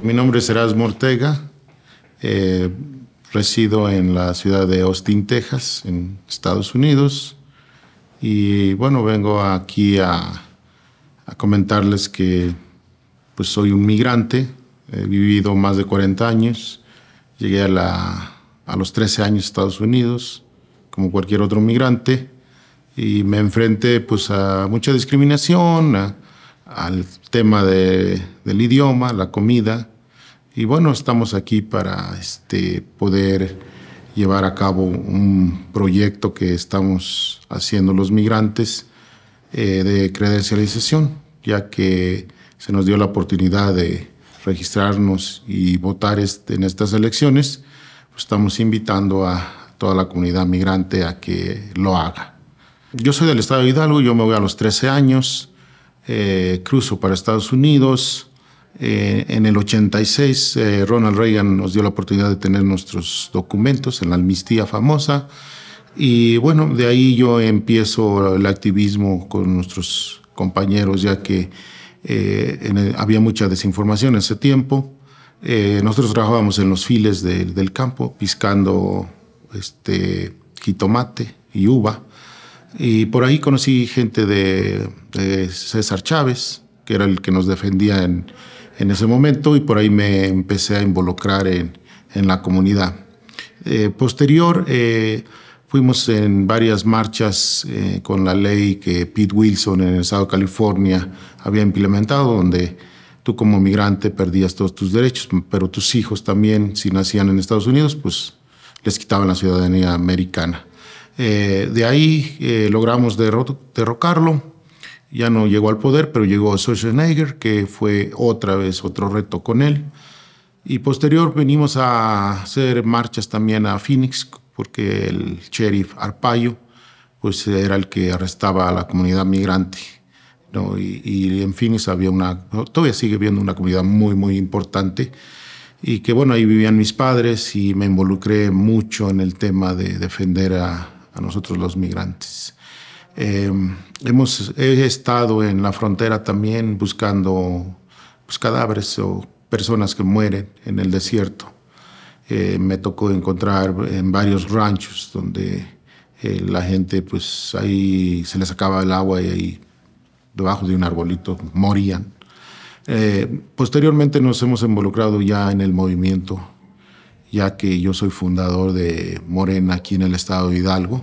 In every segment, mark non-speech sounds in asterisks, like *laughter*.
Mi nombre es Erasmo Ortega, eh, resido en la ciudad de Austin, Texas, en Estados Unidos. Y bueno, vengo aquí a, comentarles que pues soy un migrante, he vivido más de 40 años, llegué a, a los 13 años a Estados Unidos como cualquier otro migrante y me enfrenté pues a mucha discriminación, al tema de, del idioma, la comida. Y bueno, estamos aquí para este, poder llevar a cabo un proyecto que estamos haciendo los migrantes eh, de credencialización, ya que se nos dio la oportunidad de registrarnos y votar este, en estas elecciones, pues, estamos invitando a toda la comunidad migrante a que lo haga yo soy del estado de Hidalgo, yo me voy a los 13 años, eh, cruzo para Estados Unidos. Eh, en el 86 eh, Ronald Reagan nos dio la oportunidad de tener nuestros documentos en la amnistía famosa y bueno, de ahí yo empiezo el activismo con nuestros compañeros ya que había mucha desinformación en ese tiempo. nosotros trabajábamos en los files del campo piscando este, jitomate y uva y por ahí conocí gente de, César Chávez, que era el que nos defendía en, ese momento, y por ahí me empecé a involucrar en, en la comunidad. Eh, posterior, eh, fuimos en varias marchas eh, con la ley que Pete Wilson en el estado de California había implementado, donde tú como migrante perdías todos tus derechos, pero tus hijos también, si nacían en Estados Unidos, pues les quitaban la ciudadanía americana. Eh, de ahí eh, logramos derrocarlo. Ya no llegó al poder, pero llegó Schwarzenegger, que fue otra vez otro reto con él. Y posterior venimos a hacer marchas también a Phoenix, porque el sheriff Arpaio pues, era el que arrestaba a la comunidad migrante. ¿no? Y, y, en Phoenix había una, todavía sigue habiendo una comunidad muy, muy importante. Y que bueno, ahí vivían mis padres y me involucré mucho en el tema de defender a, a nosotros los migrantes. Eh, hemos he estado en la frontera también buscando pues, cadáveres o personas que mueren en el desierto. Eh, me tocó encontrar en varios ranchos donde eh, la gente, pues ahí se les sacaba el agua y ahí debajo de un arbolito morían. posteriormente nos hemos involucrado ya en el movimiento ya que yo soy fundador de Morena aquí en el estado de Hidalgo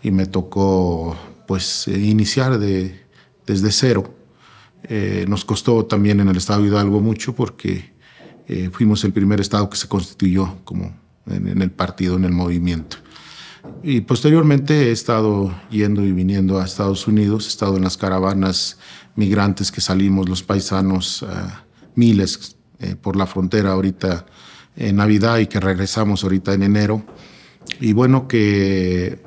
y me tocó pues eh, iniciar de, desde cero. Eh, nos costó también en el estado de Hidalgo mucho porque eh, fuimos el primer estado que se constituyó como en, el partido, en el movimiento. Y posteriormente he estado yendo y viniendo a Estados Unidos, he estado en las caravanas migrantes que salimos los paisanos, ah, miles por la frontera ahorita en Navidad y que regresamos ahorita en enero. Y bueno, que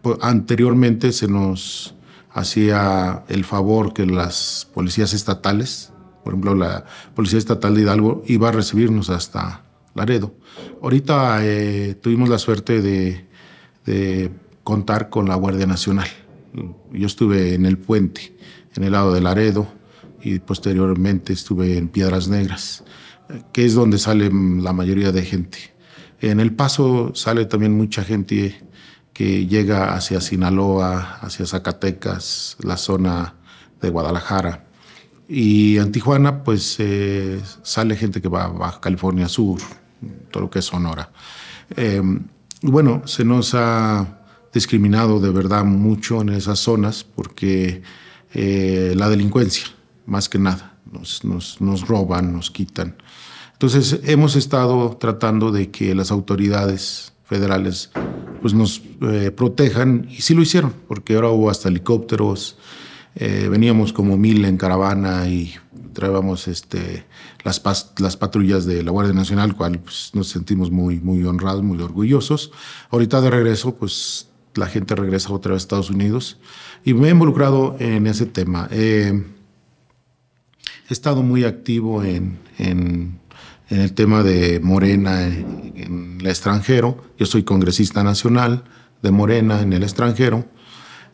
pues, anteriormente se nos hacía el favor que las policías estatales, por ejemplo, la Policía Estatal de Hidalgo, iba a recibirnos hasta Laredo. Ahorita eh, tuvimos la suerte de, contar con la Guardia Nacional. Yo estuve en el puente, en el lado de Laredo, y posteriormente estuve en Piedras Negras que es donde sale la mayoría de gente. En El Paso sale también mucha gente que llega hacia Sinaloa, hacia Zacatecas, la zona de Guadalajara. Y en Tijuana, pues eh, sale gente que va a Baja California Sur, todo lo que es Sonora. Em, bueno, se nos ha discriminado de verdad mucho en esas zonas porque eh, la delincuencia, más que nada nos, nos, roban, nos quitan. Entonces hemos estado tratando de que las autoridades federales pues nos eh, protejan y sí lo hicieron, porque ahora hubo hasta helicópteros, eh, veníamos como mil en caravana y traíamos este, las, las patrullas de la Guardia Nacional, cual pues, nos sentimos muy, muy honrados, muy orgullosos. Ahorita de regreso, pues la gente regresa otra vez a Estados Unidos y me he involucrado en ese tema. Eh, he estado muy activo en, el tema de Morena en, en, el extranjero. Yo soy congresista nacional de Morena en el extranjero.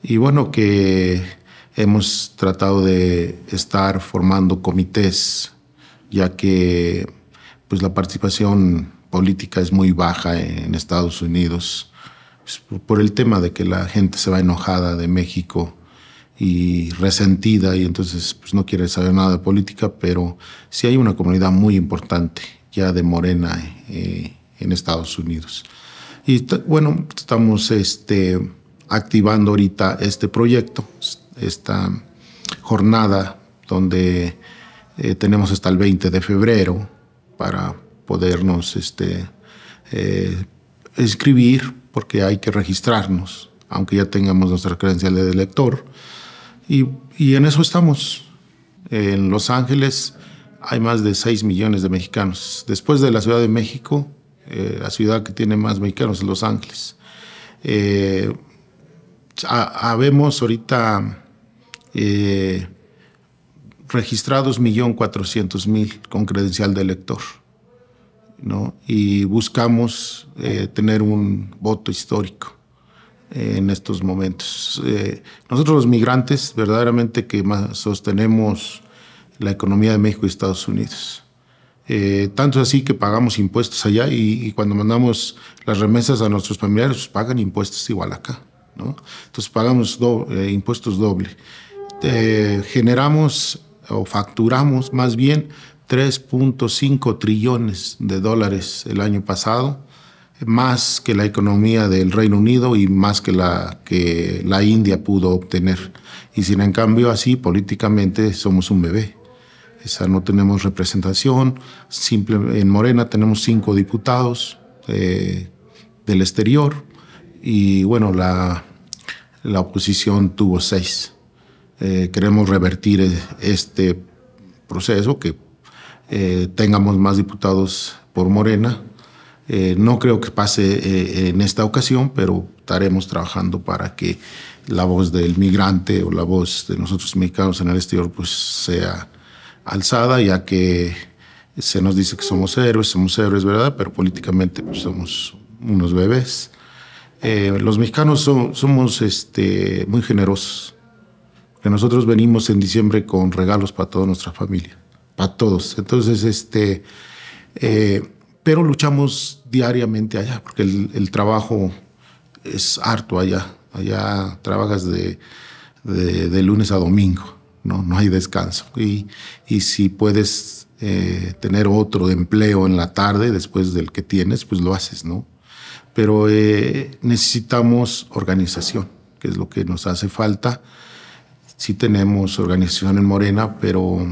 Y bueno, que hemos tratado de estar formando comités, ya que pues, la participación política es muy baja en Estados Unidos, pues, por el tema de que la gente se va enojada de México y resentida y entonces pues, no quiere saber nada de política, pero sí hay una comunidad muy importante ya de Morena eh, en Estados Unidos. Y bueno, estamos este, activando ahorita este proyecto, esta jornada donde eh, tenemos hasta el 20 de febrero para podernos este, eh, escribir, porque hay que registrarnos, aunque ya tengamos nuestra credencial de elector y, en eso estamos. En Los Ángeles hay más de 6 millones de mexicanos. Después de la Ciudad de México, eh, la ciudad que tiene más mexicanos es Los Ángeles. Eh, habemos ahorita eh, registrados 1.400.000 con credencial de elector. Y buscamos eh, tener un voto histórico en estos momentos. Eh, nosotros los migrantes verdaderamente que más sostenemos la economía de México y Estados Unidos. Eh, tanto así que pagamos impuestos allá y, cuando mandamos las remesas a nuestros familiares pues pagan impuestos igual acá. ¿no? Entonces pagamos eh, impuestos doble. Eh, generamos o facturamos más bien 3.5 trillones de dólares el año pasado más que la economía del Reino Unido y más que la que la India pudo obtener. Y sin en cambio así políticamente somos un bebé. Esa no tenemos representación. Simple, en Morena tenemos cinco diputados eh, del exterior y bueno, la, la oposición tuvo seis. Eh, queremos revertir este proceso, que eh, tengamos más diputados por Morena eh, no creo que pase eh, en esta ocasión, pero estaremos trabajando para que la voz del migrante o la voz de nosotros mexicanos en el exterior pues sea alzada, ya que se nos dice que somos héroes, somos héroes, ¿verdad? Pero políticamente pues, somos unos bebés. Eh, los mexicanos somos este, muy generosos, que nosotros venimos en diciembre con regalos para toda nuestra familia, para todos. Entonces, este pero luchamos diariamente allá, porque el, trabajo es harto allá. Allá trabajas de, lunes a domingo, ¿no? no hay descanso. Y, y si puedes eh, tener otro empleo en la tarde después del que tienes, pues lo haces, ¿no? Pero eh, necesitamos organización, que es lo que nos hace falta. Sí tenemos organización en Morena, pero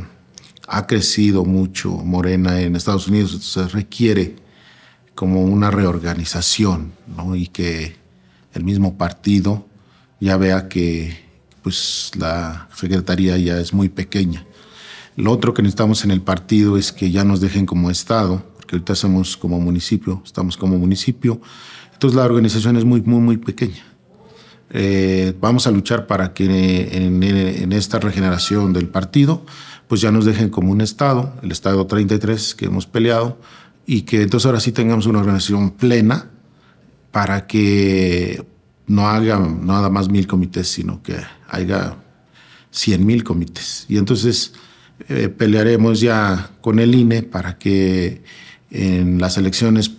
ha crecido mucho Morena en Estados Unidos, entonces requiere como una reorganización ¿no? y que el mismo partido ya vea que pues, la secretaría ya es muy pequeña. Lo otro que necesitamos en el partido es que ya nos dejen como Estado, porque ahorita somos como municipio, estamos como municipio, entonces la organización es muy, muy, muy pequeña. Eh, vamos a luchar para que en, en esta regeneración del partido pues ya nos dejen como un Estado, el Estado 33 que hemos peleado, y que entonces ahora sí tengamos una organización plena para que no haga nada más mil comités, sino que haya cien mil comités. Y entonces eh, pelearemos ya con el INE para que en las elecciones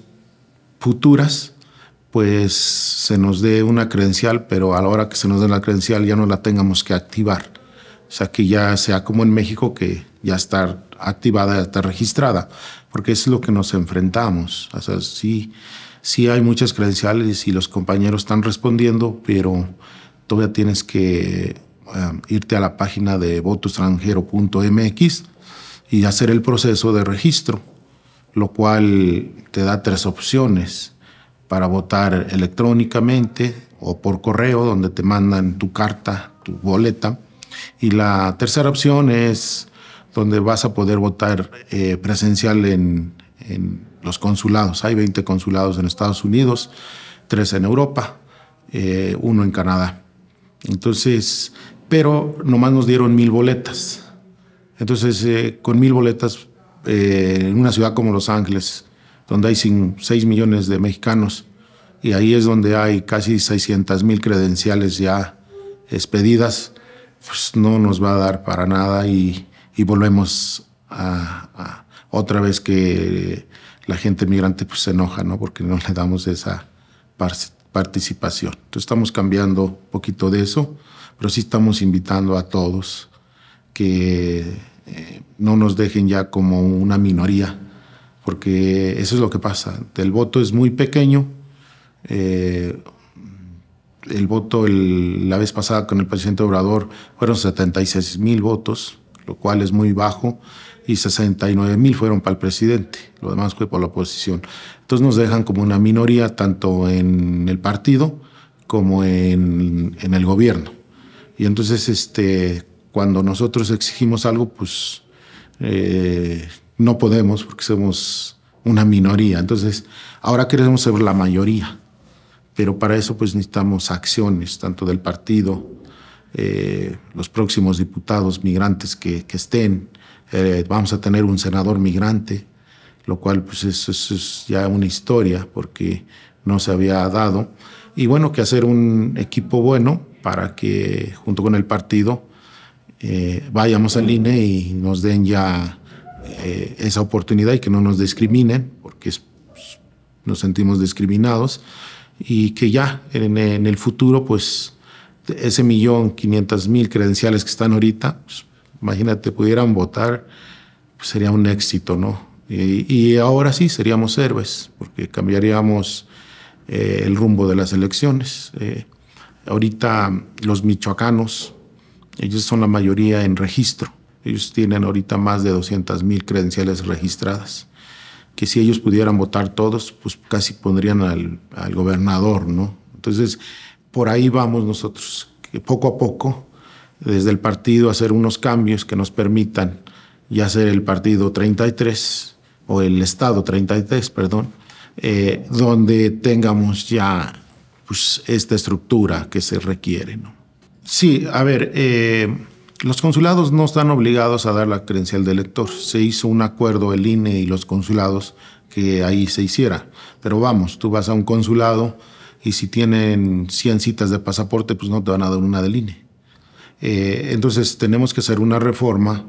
futuras pues se nos dé una credencial, pero a la hora que se nos dé la credencial ya no la tengamos que activar, o sea, que ya sea como en México, que ya está activada, ya está registrada, porque es lo que nos enfrentamos. O sea, sí, hay muchas credenciales y los compañeros están respondiendo, pero todavía tienes que eh, irte a la página de votoextranjero.mx y hacer el proceso de registro, lo cual te da tres opciones para votar electrónicamente o por correo, donde te mandan tu carta, tu boleta y la tercera opción es donde vas a poder votar eh, presencial en, en, los consulados. Hay 20 consulados en Estados Unidos, 3 en Europa, eh, uno en Canadá. Entonces, pero nomás nos dieron mil boletas. Entonces, eh, con mil boletas eh, en una ciudad como Los Ángeles, donde hay 6 millones de mexicanos, y ahí es donde hay casi 600 mil credenciales ya expedidas pues no nos va a dar para nada y, volvemos a, otra vez que la gente migrante pues se enoja, ¿no? Porque no le damos esa participación. Entonces estamos cambiando un poquito de eso, pero sí estamos invitando a todos que eh, no nos dejen ya como una minoría, porque eso es lo que pasa. El voto es muy pequeño. Eh, el voto la vez pasada con el presidente Obrador fueron 76 mil votos, lo cual es muy bajo, y 69 mil fueron para el presidente, lo demás fue por la oposición. Entonces nos dejan como una minoría tanto en el partido como en, el gobierno. Y entonces este, cuando nosotros exigimos algo, pues eh, no podemos porque somos una minoría. Entonces ahora queremos ser la mayoría pero para eso pues necesitamos acciones, tanto del partido, eh, los próximos diputados migrantes que, que estén, eh, vamos a tener un senador migrante, lo cual pues es ya una historia porque no se había dado. Y bueno, que hacer un equipo bueno para que junto con el partido eh, vayamos al INE y nos den ya esa oportunidad y que no nos discriminen, porque pues, nos sentimos discriminados y que ya en, el futuro, pues ese millón, 500 mil credenciales que están ahorita, pues, imagínate, pudieran votar, pues, sería un éxito, ¿no? Y, ahora sí seríamos héroes, porque cambiaríamos eh, el rumbo de las elecciones. Eh, ahorita los michoacanos, ellos son la mayoría en registro. Ellos tienen ahorita más de 200 mil credenciales registradas que si ellos pudieran votar todos, pues casi pondrían al, al gobernador, ¿no? Entonces, por ahí vamos nosotros, poco a poco, desde el partido, hacer unos cambios que nos permitan ya ser el partido 33, o el Estado 33, perdón, eh, donde tengamos ya pues, esta estructura que se requiere. ¿no? Sí, a ver, eh, los consulados no están obligados a dar la credencial de elector. Se hizo un acuerdo el INE y los consulados que ahí se hiciera. Pero vamos, tú vas a un consulado y si tienen 100 citas de pasaporte, pues no te van a dar una del INE. Eh, entonces tenemos que hacer una reforma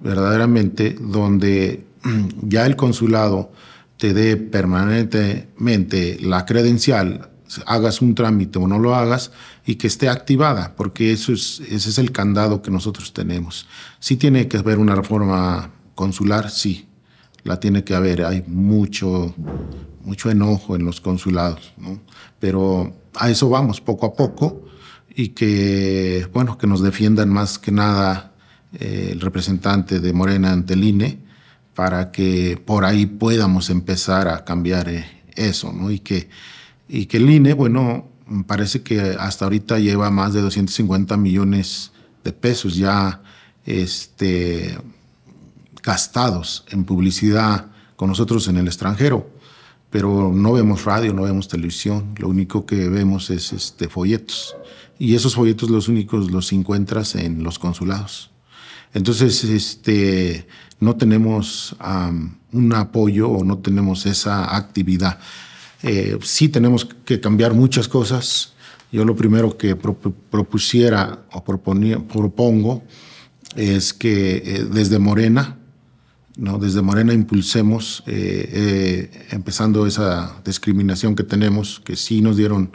verdaderamente donde *clears throat* ya el consulado te dé permanentemente la credencial hagas un trámite o no lo hagas y que esté activada, porque eso es, ese es el candado que nosotros tenemos. Sí tiene que haber una reforma consular, sí, la tiene que haber. Hay mucho, mucho enojo en los consulados, ¿no? pero a eso vamos poco a poco y que, bueno, que nos defiendan más que nada eh, el representante de Morena ante e para que por ahí podamos empezar a cambiar eh, eso, ¿no? Y que y que el INE, bueno, parece que hasta ahorita lleva más de 250 millones de pesos ya este, gastados en publicidad con nosotros en el extranjero. Pero no vemos radio, no vemos televisión, lo único que vemos es este, folletos. Y esos folletos los únicos los encuentras en los consulados. Entonces, este, no tenemos un apoyo o no tenemos esa actividad. Eh, sí tenemos que cambiar muchas cosas. Yo lo primero que propusiera o propongo es que eh, desde Morena, ¿no? desde Morena impulsemos, eh, eh, empezando esa discriminación que tenemos, que sí nos dieron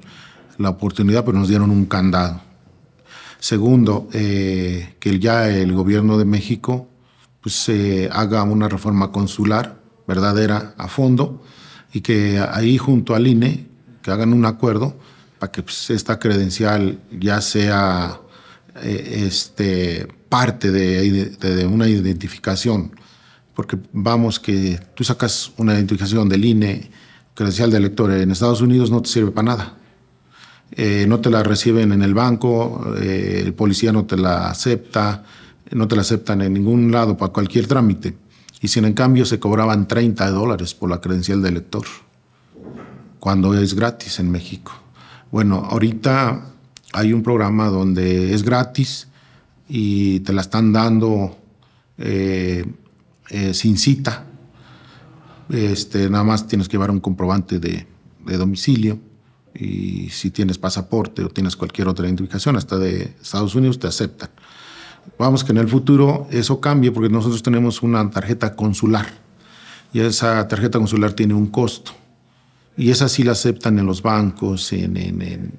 la oportunidad, pero nos dieron un candado. Segundo, que ya el gobierno de México pues, haga una reforma consular verdadera a fondo y que ahí junto al INE, que hagan un acuerdo para que pues, esta credencial ya sea eh, este, parte de, una identificación. Porque vamos que tú sacas una identificación del INE, credencial de elector, en Estados Unidos no te sirve para nada. Eh, no te la reciben en el banco, eh, el policía no te la acepta, no te la aceptan en ningún lado para cualquier trámite y si en cambio se cobraban 30 dólares por la credencial de elector, cuando es gratis en México. Bueno, ahorita hay un programa donde es gratis y te la están dando eh, eh, sin cita. Este, nada más tienes que llevar un comprobante de, de domicilio y si tienes pasaporte o tienes cualquier otra identificación, hasta de Estados Unidos, te aceptan. Vamos que en el futuro eso cambie porque nosotros tenemos una tarjeta consular y esa tarjeta consular tiene un costo. Y esa sí la aceptan en los bancos, en,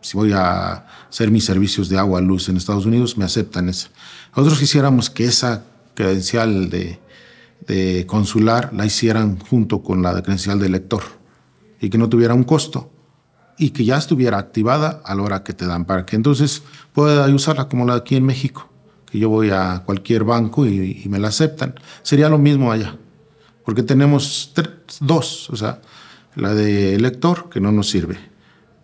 si voy a hacer mis servicios de agua, luz en Estados Unidos, me aceptan esa. Nosotros quisiéramos que esa credencial de, consular la hicieran junto con la credencial de elector y que no tuviera un costo y que ya estuviera activada a la hora que te dan para que entonces pueda usarla como la de aquí en México que yo voy a cualquier banco y, me la aceptan. Sería lo mismo allá, porque tenemos dos, o sea, la de elector, que no nos sirve,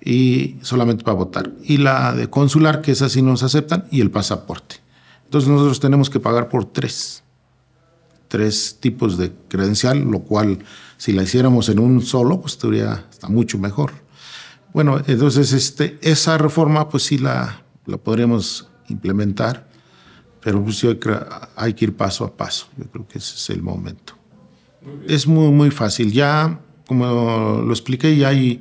y solamente para votar, y la de consular, que esa sí nos aceptan, y el pasaporte. Entonces nosotros tenemos que pagar por tres, tres tipos de credencial, lo cual si la hiciéramos en un solo, pues estaría mucho mejor. Bueno, entonces este, esa reforma pues sí la, la podríamos implementar pero pues hay que ir paso a paso. Yo creo que ese es el momento. es muy, muy fácil. Ya, como lo expliqué, ya hay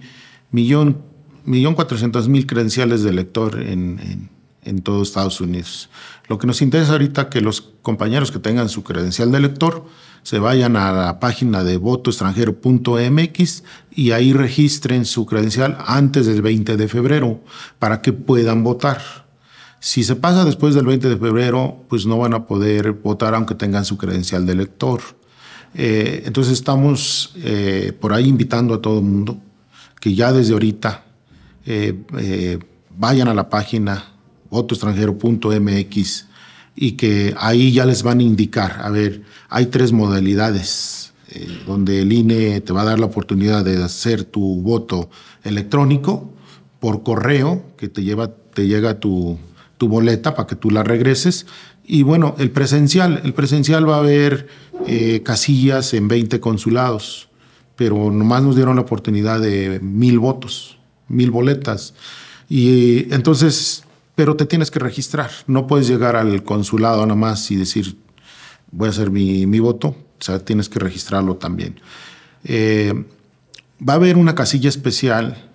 millón, millón cuatrocientos mil credenciales de elector en, en, Estados Unidos. Lo que nos interesa ahorita es que los compañeros que tengan su credencial de elector se vayan a la página de votoextranjero.mx y ahí registren su credencial antes del 20 de febrero para que puedan votar. Si se pasa después del 20 de febrero, pues no van a poder votar aunque tengan su credencial de elector. Eh, entonces estamos eh, por ahí invitando a todo el mundo que ya desde ahorita eh, vayan a la página votoextranjero.mx y que ahí ya les van a indicar, a ver, hay tres modalidades donde el INE te va a dar la oportunidad de hacer tu voto electrónico por correo que te lleva te llega tu tu boleta para que tú la regreses. Y bueno, el presencial, el presencial va a haber eh, casillas en 20 consulados, pero nomás nos dieron la oportunidad de mil votos, mil boletas. Y entonces, pero te tienes que registrar, no puedes llegar al consulado nomás y decir, voy a hacer mi, voto, o sea, tienes que registrarlo también. Eh, va a haber una casilla especial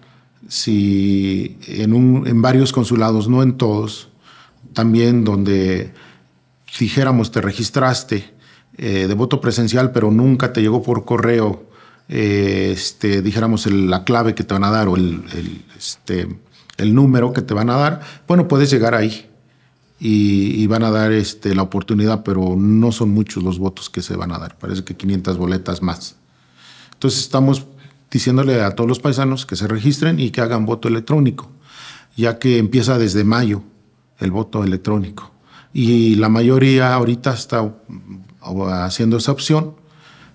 si en, un, en varios consulados, no en todos, también donde dijéramos te registraste eh, de voto presencial, pero nunca te llegó por correo, eh, este, dijéramos la clave que te van a dar o el, este, el número que te van a dar, bueno, puedes llegar ahí. Y, van a dar este, la oportunidad, pero no son muchos los votos que se van a dar. Parece que 500 boletas más. Entonces estamos diciéndole a todos los paisanos que se registren y que hagan voto electrónico, ya que empieza desde mayo el voto electrónico. Y la mayoría ahorita está mm, haciendo esa opción,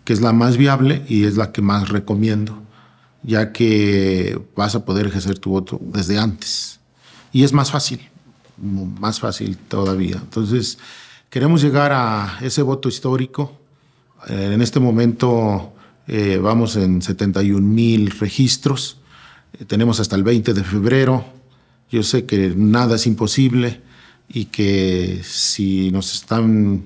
que es la más viable y es la que más recomiendo, ya que vas a poder ejercer tu voto desde antes. Y es más fácil, más fácil todavía. Entonces, queremos llegar a ese voto histórico. Eh, en este momento eh, vamos en 71 mil registros. Eh, tenemos hasta el 20 de febrero. Yo sé que nada es imposible y que si nos están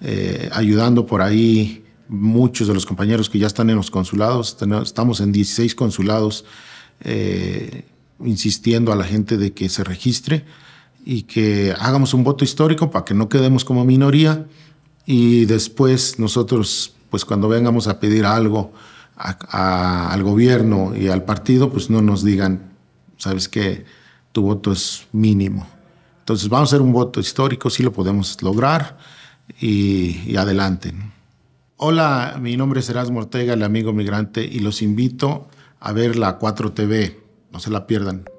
eh, ayudando por ahí muchos de los compañeros que ya están en los consulados, estamos en 16 consulados insistiendo a la gente de que se registre y que hagamos un voto histórico para que no quedemos como minoría y después nosotros pues cuando vengamos a pedir algo al gobierno y al partido, pues no nos digan, sabes que tu voto es mínimo. Entonces vamos a hacer un voto histórico, sí lo podemos lograr y, adelante. Hola, mi nombre es Erasmo Ortega, el amigo migrante, y los invito a ver la 4TV, no se la pierdan.